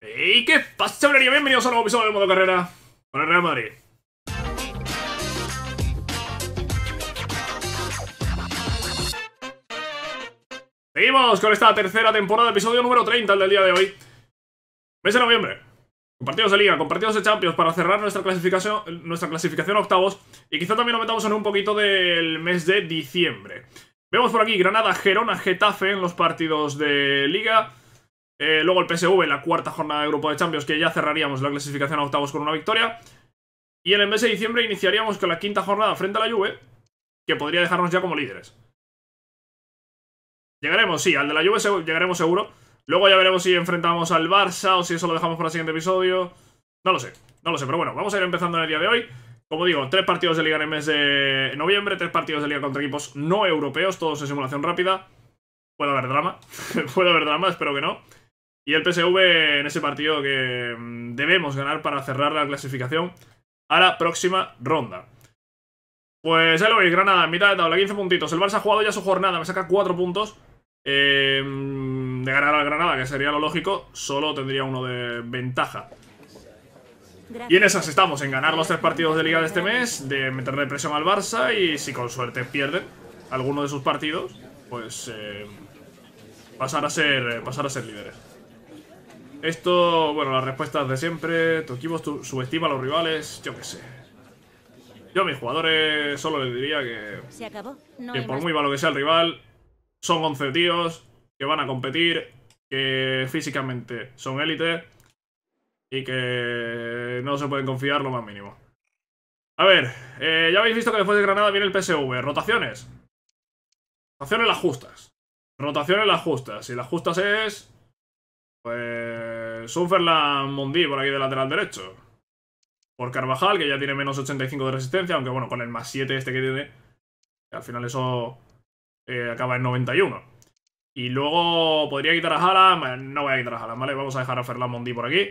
¡Ey! qué pasa, chavería? Bienvenidos a un nuevo episodio de Modo Carrera con el Real Madrid. Seguimos con esta tercera temporada, episodio número 30 el del día de hoy. Mes de noviembre. Compartidos de Liga, compartidos de Champions para cerrar nuestra clasificación, nuestra clasificación a octavos y quizá también lo metamos en un poquito del mes de diciembre. Vemos por aquí Granada, Gerona, Getafe en los partidos de Liga. Eh, luego el PSV la cuarta jornada de grupo de Champions, que ya cerraríamos la clasificación a octavos con una victoria. Y en el mes de diciembre iniciaríamos con la quinta jornada frente a la Juve, que podría dejarnos ya como líderes. Llegaremos, sí, al de la Juve llegaremos seguro. Luego ya veremos si enfrentamos al Barça o si eso lo dejamos para el siguiente episodio. No lo sé, no lo sé, pero bueno, vamos a ir empezando en el día de hoy. Como digo, tres partidos de liga en el mes de noviembre, tres partidos de liga contra equipos no europeos, todos en simulación rápida. Puede haber drama, puede haber drama, espero que no. Y el PSV en ese partido que mm, debemos ganar para cerrar la clasificación a la próxima ronda. Pues ya lo Granada, mitad de tabla, 15 puntitos. El Barça ha jugado ya su jornada, me saca 4 puntos. Eh, mm, de ganar al Granada, que sería lo lógico, solo tendría uno de ventaja. Y en esas estamos, en ganar los tres partidos de liga de este mes, de meterle presión al Barça y si con suerte pierden alguno de sus partidos, pues eh, pasar, a ser, eh, pasar a ser líderes. Esto, bueno, las respuestas de siempre. Tu equipo subestima a los rivales, yo qué sé. Yo a mis jugadores solo les diría que... por muy malo que sea el rival, son 11 tíos que van a competir, que físicamente son élite y que no se pueden confiar lo más mínimo. A ver, eh, ya habéis visto que después de Granada viene el PSV. Rotaciones. Rotaciones las justas. Rotaciones las justas. Y las justas es pues Ferland Mundi por aquí de lateral derecho. Por Carvajal, que ya tiene menos 85 de resistencia, aunque bueno, con el más 7 este que tiene, al final eso eh, acaba en 91. Y luego podría quitar a Jala, no voy a quitar a Jala, ¿vale? Vamos a dejar a Ferland Mundi por aquí.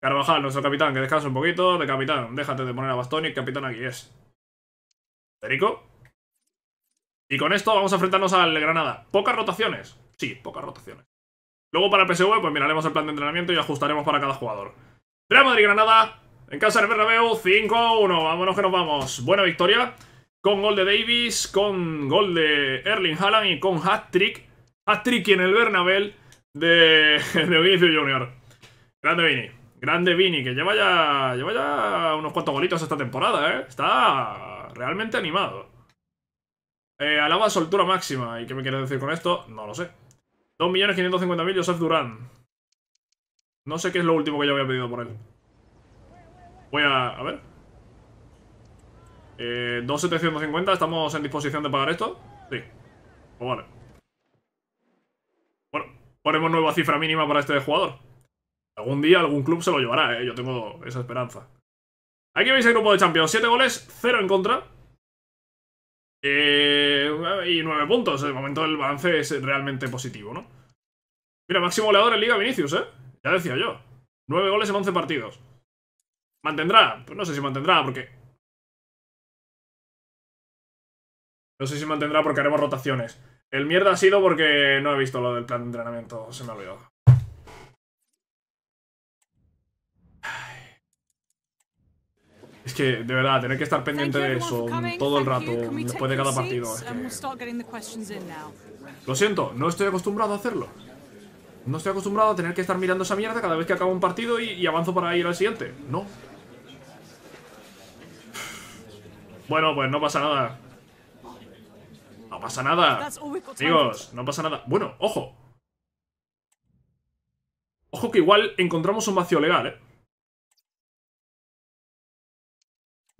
Carvajal, nuestro capitán, que descanse un poquito. De capitán, déjate de poner a Bastoni, capitán aquí es. Federico. Y con esto vamos a enfrentarnos al Granada. Pocas rotaciones. Sí, pocas rotaciones. Luego para el PSV, pues miraremos el plan de entrenamiento y ajustaremos para cada jugador. Real Madrid-Granada, en casa del Bernabéu, 5-1. Vámonos que nos vamos. Buena victoria. Con gol de Davis, con gol de Erling Haaland y con hat-trick. Hat-trick en el Bernabéu de, de Vinicius Junior. Grande Vini. Grande Vini, que lleva ya, lleva ya unos cuantos golitos esta temporada, ¿eh? Está realmente animado. Eh, alaba soltura máxima. ¿Y qué me quieres decir con esto? No lo sé. 2.550.000 Joseph Durán. No sé qué es lo último que yo había pedido por él. Voy a... a ver. Eh, 2.750, ¿estamos en disposición de pagar esto? Sí. Pues vale. Bueno, ponemos nueva cifra mínima para este jugador. Algún día algún club se lo llevará, ¿eh? Yo tengo esa esperanza. Aquí veis el grupo de Champions. 7 goles, 0 en contra. Eh, y nueve puntos. el momento el balance es realmente positivo, ¿no? Mira, máximo goleador en Liga Vinicius, ¿eh? Ya decía yo. 9 goles en 11 partidos. ¿Mantendrá? Pues no sé si mantendrá, porque... No sé si mantendrá porque haremos rotaciones. El mierda ha sido porque no he visto lo del plan de entrenamiento, se me ha olvidado. Es que, de verdad, tener que estar pendiente de eso todo el rato, después de cada partido. Es Lo siento, no estoy acostumbrado a hacerlo. No estoy acostumbrado a tener que estar mirando esa mierda cada vez que acabo un partido y, y avanzo para ir al siguiente. No. Bueno, pues no pasa nada. No pasa nada. Amigos, no pasa nada. Bueno, ojo. Ojo que igual encontramos un vacío legal, ¿eh?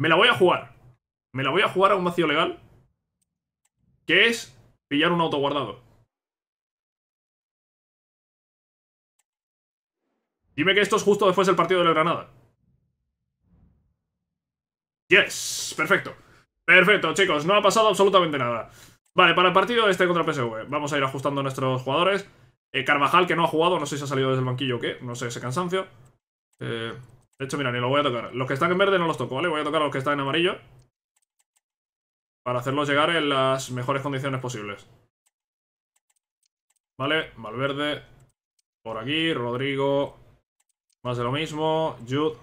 Me la voy a jugar. Me la voy a jugar a un vacío legal. Que es pillar un auto guardado. Dime que esto es justo después del partido de la Granada. Yes, perfecto. Perfecto, chicos, no ha pasado absolutamente nada. Vale, para el partido este contra el PSV, vamos a ir ajustando nuestros jugadores. Eh, Carvajal, que no ha jugado, no sé si ha salido desde el banquillo o qué, no sé, ese cansancio. Eh, de hecho, mira, ni lo voy a tocar. Los que están en verde no los toco, ¿vale? Voy a tocar a los que están en amarillo. Para hacerlos llegar en las mejores condiciones posibles. ¿Vale? Valverde. Por aquí, Rodrigo. Más de lo mismo. Jude.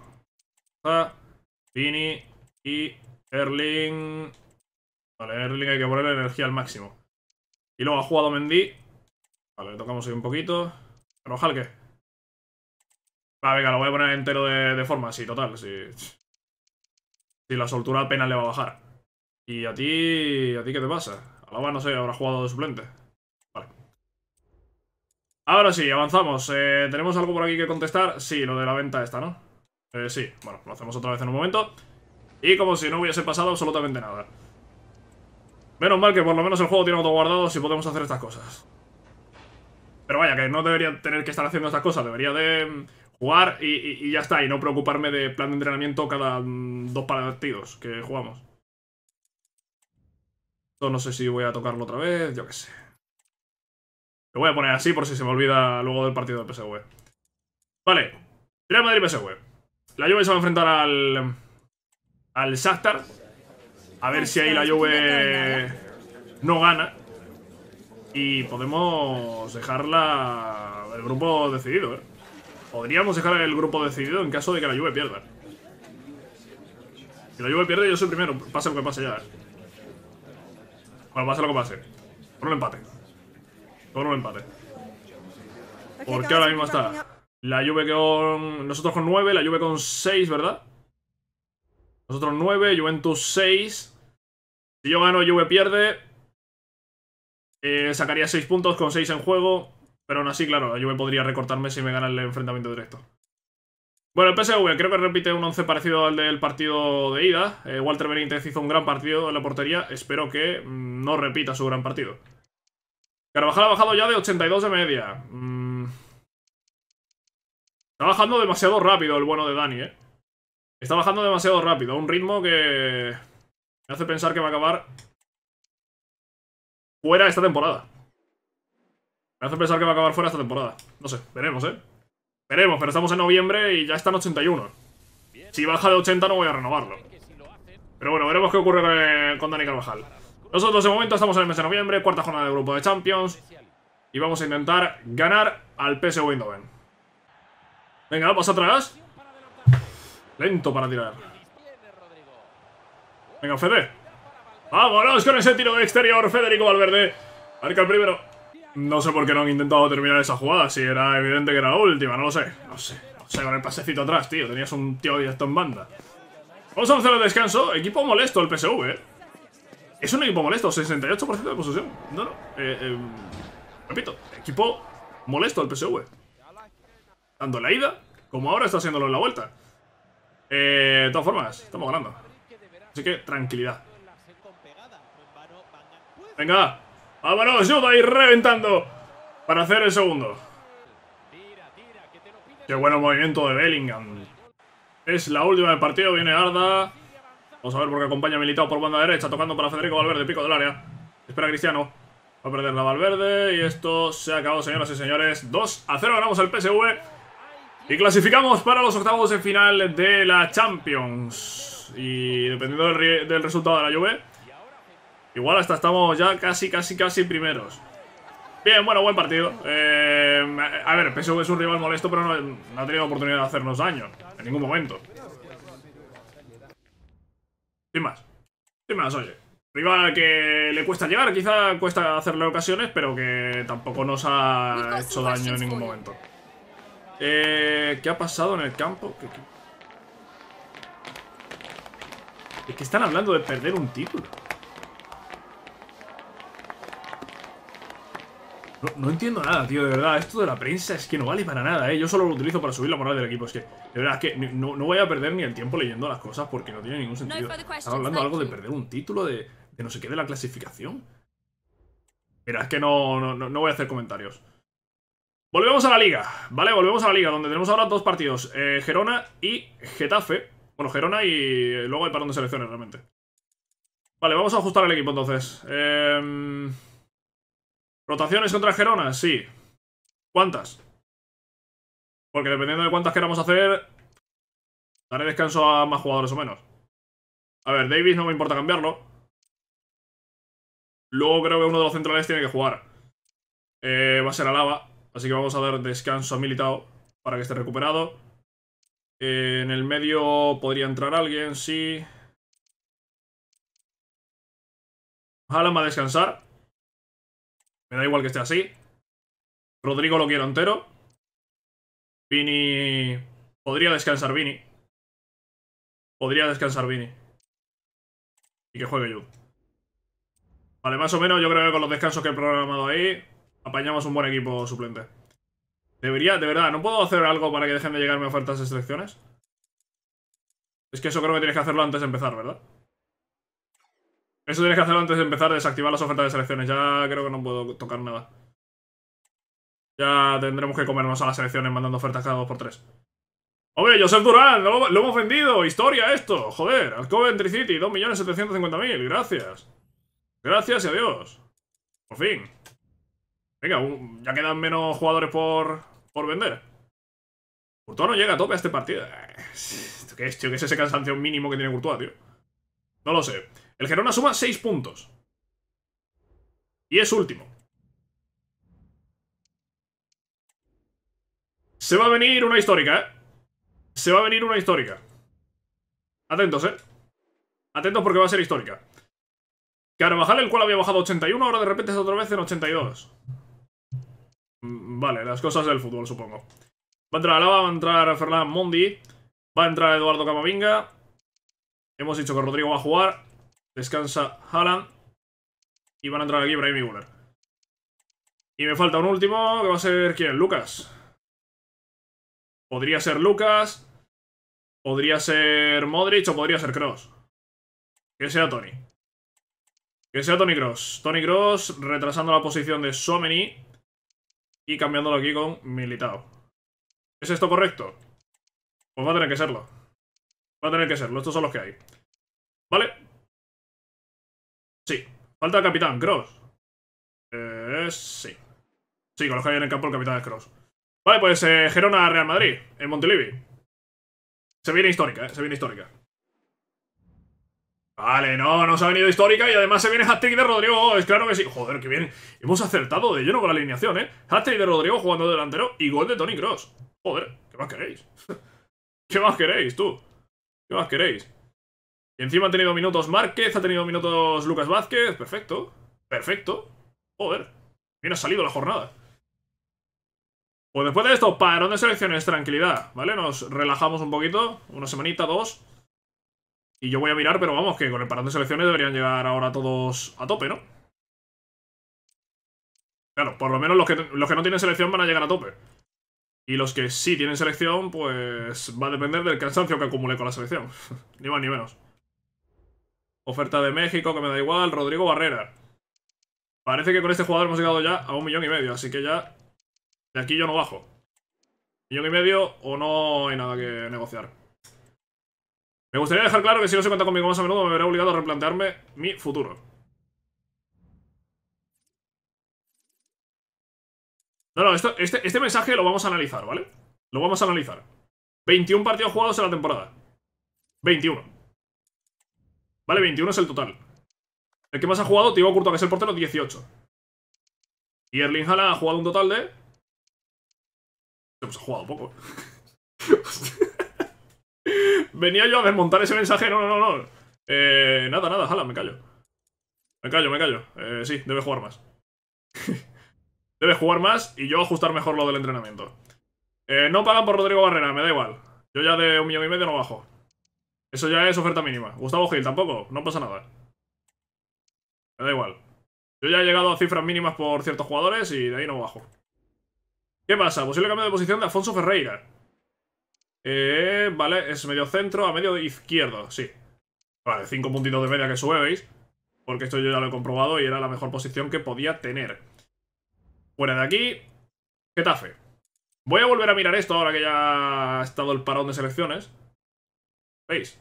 Vini. Y Erling. Vale, Erling hay que ponerle energía al máximo. Y luego ha jugado Mendy. Vale, le tocamos ahí un poquito. Pero que. Va, ah, venga, lo voy a poner entero de, forma, sí, total, sí. Si la soltura apenas le va a bajar. ¿Y a ti? ¿A ti qué te pasa? a Alaba, no sé, habrá jugado de suplente. Vale. Ahora sí, avanzamos. Eh, ¿Tenemos algo por aquí que contestar? Sí, lo de la venta esta, ¿no? Eh, sí, bueno, lo hacemos otra vez en un momento. Y como si no hubiese pasado absolutamente nada. Menos mal que por lo menos el juego tiene autoguardado si podemos hacer estas cosas. Pero vaya, que no debería tener que estar haciendo estas cosas. Debería de Jugar y, ya está, y no preocuparme de plan de entrenamiento cada mm, dos partidos que jugamos. Esto no sé si voy a tocarlo otra vez, yo qué sé. Lo voy a poner así por si se me olvida luego del partido del PSV. Vale, Real Madrid-PSV. La Juve se va a enfrentar al... al Shakhtar. A ver si ahí la Juve no gana. Y podemos dejarla... el grupo decidido, ¿eh? Podríamos dejar el grupo decidido en caso de que la Juve pierda. Si la Juve pierde, yo soy primero. Pase lo que pase ya, eh. Bueno, pase lo que pase. Con un empate. Pon un empate. Porque ahora mismo está la Juve con... Nosotros con 9, la Juve con 6, ¿verdad? Nosotros 9, Juventus 6. Si yo gano, Juve pierde. Eh, sacaría 6 puntos con 6 en juego. Pero aún así, claro, yo me podría recortarme si me gana el enfrentamiento directo. Bueno, el PSV creo que repite un 11 parecido al del partido de ida. Eh, Walter Benítez hizo un gran partido en la portería. Espero que mm, no repita su gran partido. Carvajal ha bajado ya de 82 de media. Mm. Está bajando demasiado rápido el bueno de Dani, ¿eh? Está bajando demasiado rápido. un ritmo que me hace pensar que va a acabar fuera esta temporada. Me hace pensar que va a acabar fuera esta temporada. No sé, veremos, ¿eh? Veremos, pero estamos en noviembre y ya está en 81. Si baja de 80 no voy a renovarlo. Pero bueno, veremos qué ocurre eh, con Dani Carvajal. Nosotros de momento estamos en el mes de noviembre, cuarta jornada de grupo de Champions. Y vamos a intentar ganar al PSV Eindhoven. Venga, pasa atrás. Lento para tirar. Venga, Fede. Vámonos con ese tiro de exterior, Federico Valverde. Marca el primero. No sé por qué no han intentado terminar esa jugada, si era evidente que era la última, no lo sé. No sé, O sea, con el pasecito atrás, tío. Tenías un tío directo en banda. Vamos a hacer el descanso. Equipo molesto el PSV, ¿eh? Es un equipo molesto, 68% de posesión. No, no. Eh, eh, repito, equipo molesto el PSV. Tanto en la ida como ahora está haciéndolo en la vuelta. Eh, de todas formas, estamos ganando. Así que tranquilidad. Venga. Vámonos, a y reventando para hacer el segundo. Qué bueno movimiento de Bellingham. Es la última del partido, viene Arda. Vamos a ver por qué acompaña militado por banda derecha, tocando para Federico Valverde, pico del área. Espera Cristiano. Va a perder la Valverde y esto se ha acabado, señoras y señores. 2 a 0 ganamos el PSV. Y clasificamos para los octavos de final de la Champions. Y dependiendo del, resultado de la lluvia. Igual hasta estamos ya casi, casi, casi primeros. Bien, bueno, buen partido. Eh, a ver, que es un rival molesto, pero no, ha tenido oportunidad de hacernos daño. En ningún momento. Sin más. Sin más, oye. Rival que le cuesta llegar, quizá cuesta hacerle ocasiones, pero que tampoco nos ha hecho daño en ningún momento. Eh, ¿Qué ha pasado en el campo? Es que están hablando de perder un título. No, entiendo nada, tío, de verdad. Esto de la prensa es que no vale para nada, ¿eh? Yo solo lo utilizo para subir la moral del equipo. Es que, de verdad, es que no, voy a perder ni el tiempo leyendo las cosas porque no tiene ningún sentido. estaba hablando algo de perder un título, de, no sé qué, de la clasificación. Mira, es que no, no, voy a hacer comentarios. Volvemos a la liga, ¿vale? Volvemos a la liga, donde tenemos ahora dos partidos. Eh, Gerona y Getafe. Bueno, Gerona y eh, luego el parón de selecciones, realmente. Vale, vamos a ajustar el equipo entonces. Eh... ¿Rotaciones contra Gerona? Sí. ¿Cuántas? Porque dependiendo de cuántas queramos hacer, daré descanso a más jugadores o menos. A ver, Davis no me importa cambiarlo. Luego creo que uno de los centrales tiene que jugar. Eh, va a ser Alaba, así que vamos a dar descanso a Militao para que esté recuperado. Eh, en el medio podría entrar alguien, sí. Ojalá va a descansar. Me da igual que esté así. Rodrigo lo quiero entero. Vini... Podría descansar Vini. Podría descansar Vini. Y que juegue yo. Vale, más o menos yo creo que con los descansos que he programado ahí apañamos un buen equipo suplente. Debería, de verdad, ¿no puedo hacer algo para que dejen de llegarme ofertas de selecciones? Es que eso creo que tienes que hacerlo antes de empezar, ¿verdad? Eso tienes que hacerlo antes de empezar, a desactivar las ofertas de selecciones. Ya creo que no puedo tocar nada. Ya tendremos que comernos a las selecciones mandando ofertas cada dos por tres. Hombre, Joseph Durán, lo, hemos vendido. Historia esto. Joder, al Coventry City! 2.750.000. Gracias. Gracias y adiós. Por fin. Venga, ya quedan menos jugadores por, por vender. Courtois no llega a tope a este partido. Eh, qué es, tío? ¿Qué es ese cansancio mínimo que tiene Courtois, tío? No lo sé. El Gerona suma 6 puntos. Y es último. Se va a venir una histórica, ¿eh? Se va a venir una histórica. Atentos, ¿eh? Atentos porque va a ser histórica. Carvajal, el cual había bajado 81, ahora de repente es otra vez en 82. Mm, vale, las cosas del fútbol, supongo. Va a entrar va a entrar Fernán Mondi, va a entrar Eduardo Camavinga. Hemos dicho que Rodrigo va a jugar. Descansa Haaland. Y van a entrar aquí Brahim y Buller. Y me falta un último, que va a ser quién, Lucas. Podría ser Lucas. Podría ser Modric o podría ser Cross. Que sea Tony. Que sea Tony Cross. Tony Cross retrasando la posición de Someni y cambiándolo aquí con Militao. ¿Es esto correcto? Pues va a tener que serlo. Va a tener que serlo. Estos son los que hay. Sí. Falta el capitán, Cross. Eh, sí. Sí, con los que hay en el campo el capitán es Cross. Vale, pues eh, Gerona Real Madrid, en Montelivi Se viene histórica, eh, se viene histórica. Vale, no, no se ha venido histórica y además se viene hat de Rodrigo, es claro que sí. Joder, que bien. Hemos acertado de lleno con la alineación, ¿eh? de Rodrigo jugando delantero y gol de Tony Cross. Joder, ¿qué más queréis? ¿Qué más queréis, tú? ¿Qué más queréis? Y encima ha tenido minutos Márquez, ha tenido minutos Lucas Vázquez. Perfecto. Perfecto. Joder. Bien ha salido la jornada. Pues después de esto, parón de selecciones, tranquilidad, ¿vale? Nos relajamos un poquito, una semanita, dos. Y yo voy a mirar, pero vamos, que con el parón de selecciones deberían llegar ahora todos a tope, ¿no? Claro, por lo menos los que, los que no tienen selección van a llegar a tope. Y los que sí tienen selección, pues va a depender del cansancio que acumule con la selección. ni más ni menos. Oferta de México, que me da igual. Rodrigo Barrera. Parece que con este jugador hemos llegado ya a un millón y medio, así que ya... De aquí yo no bajo. Millón y medio o no hay nada que negociar. Me gustaría dejar claro que si no se cuenta conmigo más a menudo me veré obligado a replantearme mi futuro. No, no, este, este mensaje lo vamos a analizar, ¿vale? Lo vamos a analizar. 21 partidos jugados en la temporada. 21. Vale, 21 es el total. El que más ha jugado, Tío, Curto, que es el portero, 18. Y Erling Hala ha jugado un total de... Pues ha jugado poco. Venía yo a desmontar ese mensaje. No, no, no, eh, nada, nada, Hala, me callo. Me callo, me callo. Eh, sí, debe jugar más. debe jugar más y yo ajustar mejor lo del entrenamiento. Eh, no pagan por Rodrigo Barrera, me da igual. Yo ya de un millón y medio no bajo. Eso ya es oferta mínima. Gustavo Gil tampoco, no pasa nada. Me da igual. Yo ya he llegado a cifras mínimas por ciertos jugadores y de ahí no bajo. ¿Qué pasa? Posible cambio de posición de Afonso Ferreira. Eh, vale, es medio centro a medio izquierdo, sí. Vale, cinco puntitos de media que sube, ¿veis? Porque esto yo ya lo he comprobado y era la mejor posición que podía tener. Fuera de aquí, Getafe. Voy a volver a mirar esto ahora que ya ha estado el parón de selecciones. ¿Veis?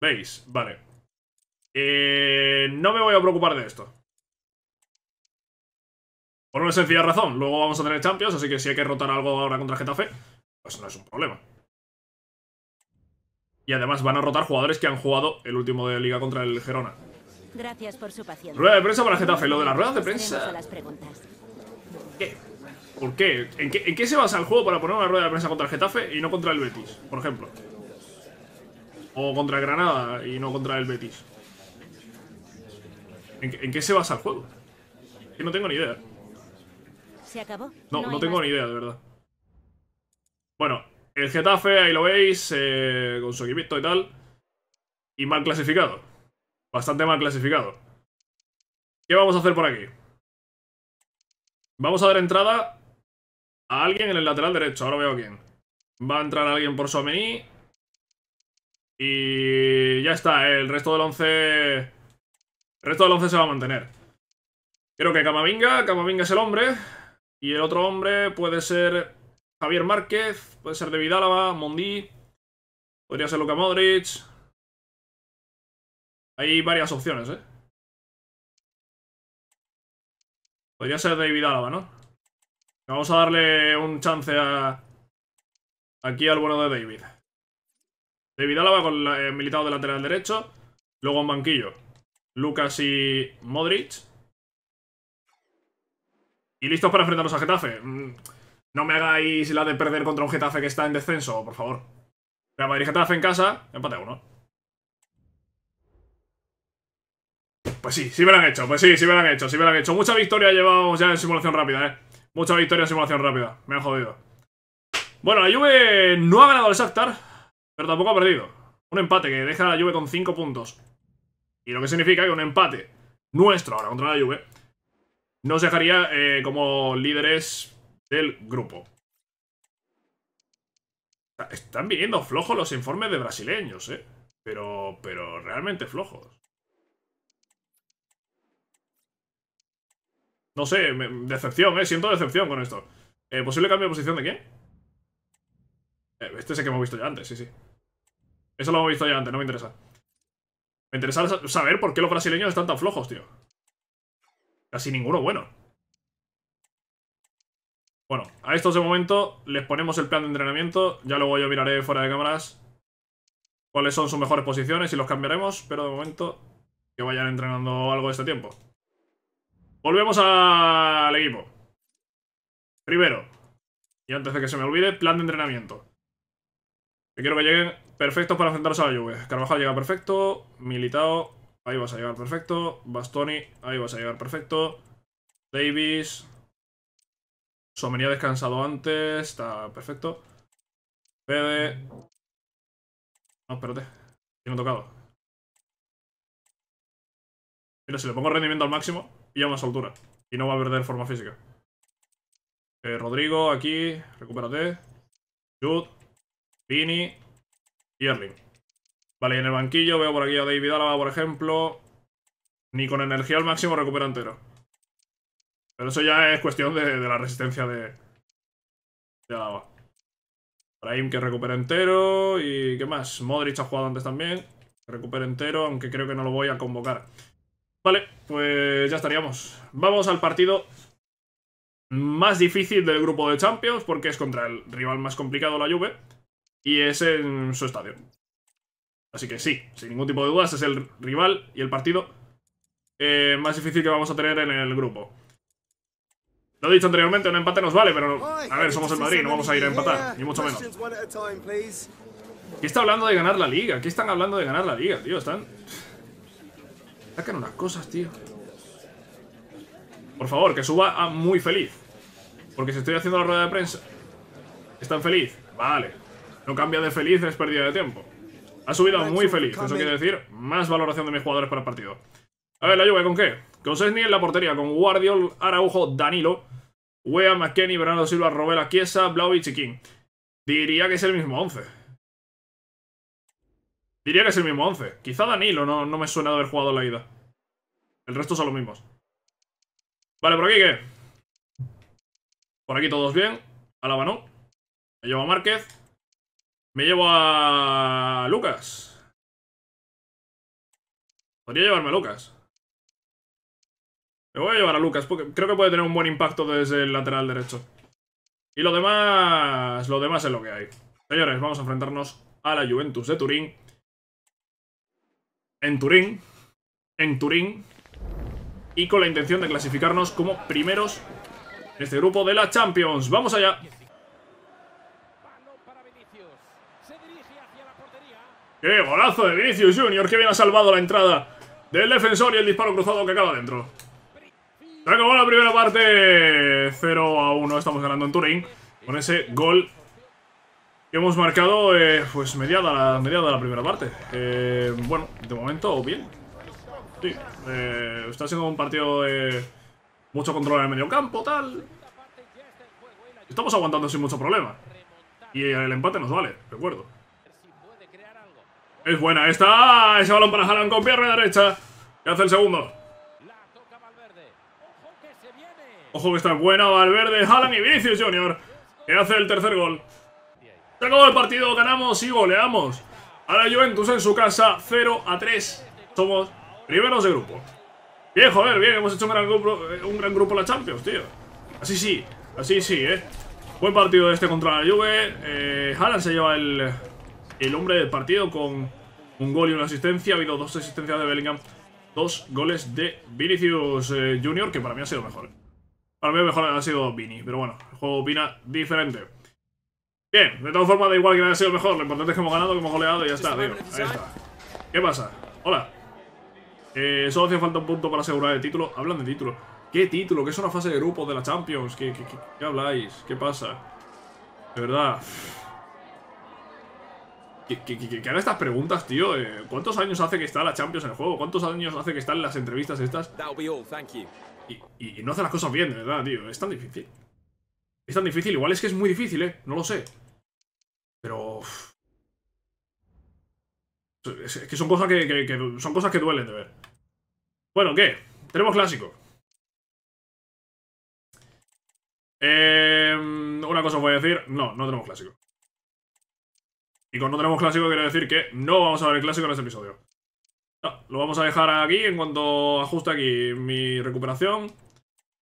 ¿Veis? Vale. Eh, no me voy a preocupar de esto. Por una sencilla razón. Luego vamos a tener Champions, así que si hay que rotar algo ahora contra Getafe, pues no es un problema. Y además van a rotar jugadores que han jugado el último de liga contra el Gerona. Gracias por su paciencia. Rueda de prensa para Getafe. Lo de las ruedas de prensa... ¿Qué? ¿Por qué? ¿En, qué? se basa el juego para poner una rueda de prensa contra el Getafe y no contra el Betis, por ejemplo? O contra Granada y no contra el Betis. ¿En, qué se basa el juego? no tengo ni idea. ¿Se acabó? No, no, tengo ni idea, de verdad. Bueno, el Getafe, ahí lo veis, eh, con su equipito y tal. Y mal clasificado. Bastante mal clasificado. ¿Qué vamos a hacer por aquí? Vamos a dar entrada alguien en el lateral derecho. Ahora veo a quién. Va a entrar alguien por Somení. Y ya está. El resto del 11... El resto del 11 se va a mantener. Creo que Camavinga. Camavinga es el hombre. Y el otro hombre puede ser Javier Márquez. Puede ser de Vidálava, Mondí. Podría ser luca Modric. Hay varias opciones, ¿eh? Podría ser David Álava, ¿no? Vamos a darle un chance a... Aquí al bueno de David. David Álava con el eh, militado de lateral derecho. Luego en banquillo. Lucas y Modric. Y listos para enfrentarnos a Getafe. Mm, no me hagáis la de perder contra un Getafe que está en descenso, por favor. Real Madrid Getafe en casa, empate a uno. Pues sí, sí me lo han hecho, pues sí, sí me lo han hecho, sí me lo han hecho. Mucha victoria llevamos ya en simulación rápida, eh. Mucha victoria en simulación rápida. Me han jodido. Bueno, la Juve no ha ganado el Shakhtar, pero tampoco ha perdido. Un empate que deja a la Juve con 5 puntos. Y lo que significa que un empate nuestro ahora contra la Juve nos dejaría eh, como líderes del grupo. Están viniendo flojos los informes de brasileños, ¿eh? Pero, pero realmente flojos. No sé, decepción, ¿eh? Siento decepción con esto. Eh, ¿Posible cambio de posición de quién? Eh, este es el que hemos visto ya antes, sí, sí. Eso lo hemos visto ya antes, no me interesa. Me interesa saber por qué los brasileños están tan flojos, tío. Casi ninguno bueno. Bueno, a estos de momento les ponemos el plan de entrenamiento. Ya luego yo miraré fuera de cámaras cuáles son sus mejores posiciones y los cambiaremos. Pero de momento que vayan entrenando algo de este tiempo. Volvemos al equipo. Primero, y antes de que se me olvide, plan de entrenamiento. Que quiero que lleguen perfectos para enfrentarse a la lluvia. Carvajal llega perfecto. Militao, ahí vas a llegar perfecto. Bastoni, ahí vas a llegar perfecto. Davis. Somería descansado antes, está perfecto. Fede. No, espérate. Tiene tocado. Mira, si le pongo rendimiento al máximo, pilla más altura. Y no va a perder forma física. Eh, Rodrigo, aquí. Recupérate. Jude. Vini. Y Erling. Vale, y en el banquillo veo por aquí a David Alaba por ejemplo. Ni con energía al máximo recupera entero. Pero eso ya es cuestión de, la resistencia de, de para Brahim que recupera entero. ¿Y qué más? Modric ha jugado antes también. recupera entero, aunque creo que no lo voy a convocar. Vale, pues ya estaríamos. Vamos al partido más difícil del grupo de Champions, porque es contra el rival más complicado, la Juve, y es en su estadio. Así que sí, sin ningún tipo de dudas, es el rival y el partido eh, más difícil que vamos a tener en el grupo. Lo he dicho anteriormente, un empate nos vale, pero a ver, somos el Madrid, no vamos a ir a empatar, ni mucho menos. ¿Qué está hablando de ganar la liga? ¿Qué están hablando de ganar la liga, tío? Están... Sacan unas cosas, tío. Por favor, que suba a muy feliz. Porque si estoy haciendo la rueda de prensa... ¿Están feliz? Vale. No cambia de feliz, es pérdida de tiempo. Ha subido a muy feliz. Eso quiere decir más valoración de mis jugadores para el partido. A ver, la lluvia, ¿con qué? Con Sesni en la portería, con Guardiol, Araujo, Danilo, Wea, McKenny, Bernardo Silva, Robela, Chiesa, Blau y King. Diría que es el mismo 11. Diría que es el mismo 11. Quizá Danilo no, me suena de haber jugado la ida. El resto son los mismos. Vale, ¿por aquí qué? Por aquí todos bien. la Me llevo a Márquez. Me llevo a Lucas. Podría llevarme a Lucas. Me voy a llevar a Lucas, porque creo que puede tener un buen impacto desde el lateral derecho. Y lo demás... Lo demás es lo que hay. Señores, vamos a enfrentarnos a la Juventus de Turín en Turín, en Turín, y con la intención de clasificarnos como primeros en este grupo de la Champions. ¡Vamos allá! ¡Qué golazo de Vinicius Junior! ¡Qué bien ha salvado la entrada del defensor y el disparo cruzado que acaba dentro! Se acabó la primera parte 0 a 1, estamos ganando en Turín con ese gol y hemos marcado, eh, pues, mediada la, la primera parte. Eh, bueno, de momento, bien. Sí, eh, está siendo un partido de mucho control en el medio campo, tal. Estamos aguantando sin mucho problema. Y el empate nos vale, recuerdo. Es buena esta. Ese balón para Haaland con pierna derecha. Y hace el segundo. Ojo que está buena Valverde, Haaland y Vinicius Junior. Que hace el tercer gol. Se acabó el partido, ganamos y goleamos a la Juventus en su casa 0 a 3. Somos primeros de grupo. Bien, joder, bien, hemos hecho un gran grupo, eh, un la Champions, tío. Así sí, así sí, eh. Buen partido este contra la Juve. Eh, Haaland se lleva el, hombre del partido con un gol y una asistencia. Ha habido dos asistencias de Bellingham, dos goles de Vinicius eh, Junior, que para mí ha sido mejor. Para mí mejor ha sido Vini, pero bueno, el juego opina diferente. Bien, de todas formas da igual que haya sido mejor, lo importante es que hemos ganado, que hemos goleado y ya está, tío. Ahí está. ¿Qué pasa? Hola. Eh, solo hacía falta un punto para asegurar el título. Hablan de título. ¿Qué título? ¿Qué es una fase de grupo de la Champions? ¿Qué, habláis? ¿Qué pasa? De verdad. ¿Qué, qué, estas preguntas, tío? Eh, ¿Cuántos años hace que está la Champions en el juego? ¿Cuántos años hace que están las entrevistas estas? Y, y no hace las cosas bien, de verdad, tío. Es tan difícil. Es tan difícil. Igual es que es muy difícil, ¿eh? No lo sé. Pero. Es, que son cosas que, son cosas que duelen de ver. Bueno, ¿qué? Tenemos clásico. Em, una cosa os voy a decir. No, no tenemos clásico. Y con no tenemos clásico quiero decir que no vamos a ver el clásico en este episodio. lo vamos a dejar aquí en cuanto ajuste aquí mi recuperación.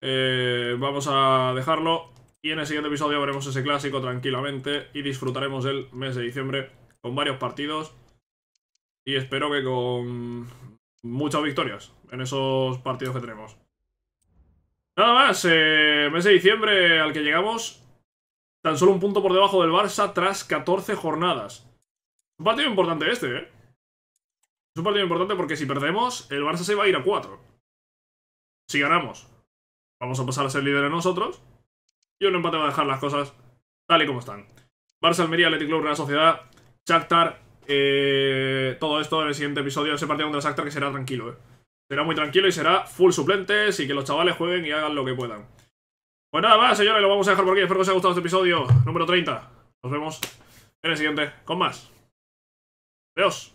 Eh, vamos a dejarlo y en el siguiente episodio veremos ese clásico tranquilamente y disfrutaremos el mes de diciembre con varios partidos. Y espero que con muchas victorias en esos partidos que tenemos. Nada más, eh, mes de diciembre al que llegamos, tan solo un punto por debajo del Barça tras 14 jornadas. Un partido importante este, ¿eh? Es un partido importante porque si perdemos, el Barça se va a ir a 4. Si ganamos, vamos a pasar a ser líderes nosotros. Yo un empate va a dejar las cosas tal y como están. Barça, Almería, Club, Real Sociedad, Shakhtar, eh, todo esto en el siguiente episodio de ese partido contra Shakhtar que será tranquilo, eh. Será muy tranquilo y será full suplentes y que los chavales jueguen y hagan lo que puedan. Pues nada más, señores, lo vamos a dejar por aquí. Espero que os haya gustado este episodio número 30. Nos vemos en el siguiente con más. Adiós.